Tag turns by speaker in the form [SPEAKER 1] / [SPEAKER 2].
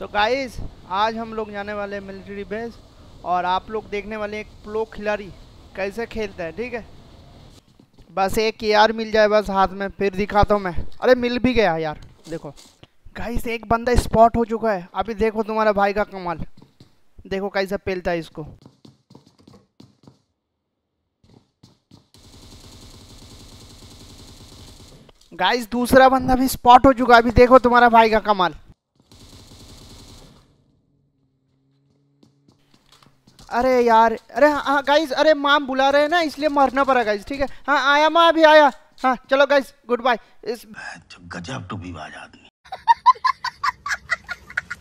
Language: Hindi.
[SPEAKER 1] तो गाइस आज हम लोग जाने वाले मिलिट्री बेस और आप लोग देखने वाले एक प्लो खिलाड़ी कैसे खेलता है ठीक है बस एक यार मिल जाए बस हाथ में फिर दिखाता हूँ मैं अरे मिल भी गया यार देखो गाइस एक बंदा स्पॉट हो चुका है अभी देखो तुम्हारा भाई का कमाल देखो कैसे पेलता है इसको गाइस दूसरा बंदा भी स्पॉट हो चुका है अभी देखो तुम्हारा भाई का कमाल अरे यार अरे हाँ गाइज हाँ, अरे माम बुला रहे हैं ना इसलिए मरना पड़ा गाइज ठीक है हाँ आया माँ अभी आया हाँ चलो गाइज गुड बाय इस
[SPEAKER 2] गजब टू आदमी